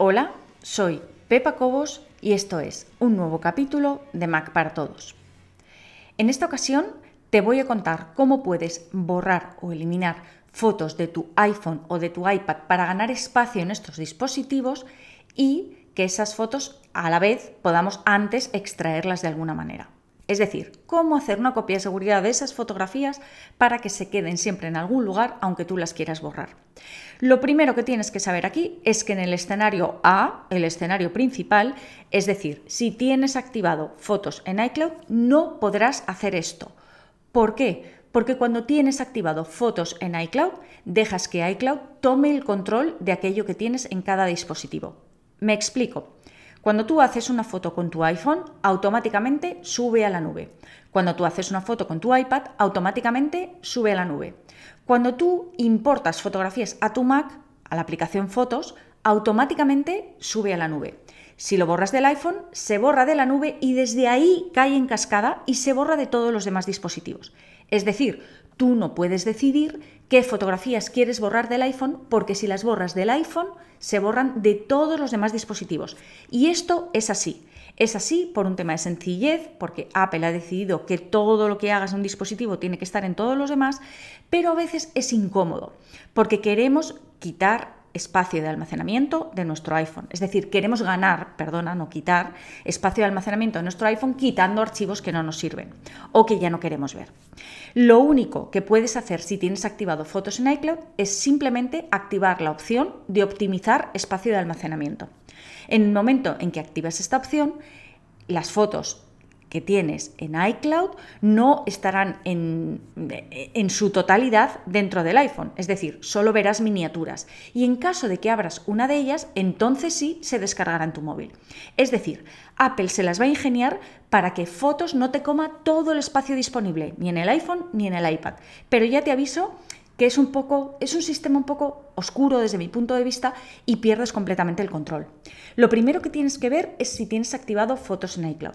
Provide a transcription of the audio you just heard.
Hola, soy Pepa Cobos y esto es un nuevo capítulo de Mac para Todos. En esta ocasión te voy a contar cómo puedes borrar o eliminar fotos de tu iPhone o de tu iPad para ganar espacio en estos dispositivos y que esas fotos a la vez podamos antes extraerlas de alguna manera. Es decir, cómo hacer una copia de seguridad de esas fotografías para que se queden siempre en algún lugar, aunque tú las quieras borrar. Lo primero que tienes que saber aquí es que en el escenario A, el escenario principal, es decir, si tienes activado fotos en iCloud, no podrás hacer esto. ¿Por qué? Porque cuando tienes activado fotos en iCloud, dejas que iCloud tome el control de aquello que tienes en cada dispositivo. Me explico. Cuando tú haces una foto con tu iPhone, automáticamente sube a la nube. Cuando tú haces una foto con tu iPad, automáticamente sube a la nube. Cuando tú importas fotografías a tu Mac, a la aplicación Fotos, automáticamente sube a la nube. Si lo borras del iPhone, se borra de la nube y desde ahí cae en cascada y se borra de todos los demás dispositivos. Es decir, Tú no puedes decidir qué fotografías quieres borrar del iPhone porque si las borras del iPhone se borran de todos los demás dispositivos. Y esto es así. Es así por un tema de sencillez, porque Apple ha decidido que todo lo que hagas en un dispositivo tiene que estar en todos los demás, pero a veces es incómodo, porque queremos quitar espacio de almacenamiento de nuestro iPhone. Es decir, queremos ganar, perdona, no quitar, espacio de almacenamiento de nuestro iPhone quitando archivos que no nos sirven o que ya no queremos ver. Lo único que puedes hacer si tienes activado fotos en iCloud es simplemente activar la opción de optimizar espacio de almacenamiento. En el momento en que activas esta opción, las fotos que tienes en iCloud no estarán en, su totalidad dentro del iPhone, es decir, solo verás miniaturas. Y en caso de que abras una de ellas, entonces sí se descargará en tu móvil. Es decir, Apple se las va a ingeniar para que fotos no te coma todo el espacio disponible, ni en el iPhone ni en el iPad. Pero ya te aviso que es un poco es un sistema un poco oscuro desde mi punto de vista y pierdes completamente el control. Lo primero que tienes que ver es si tienes activado fotos en iCloud.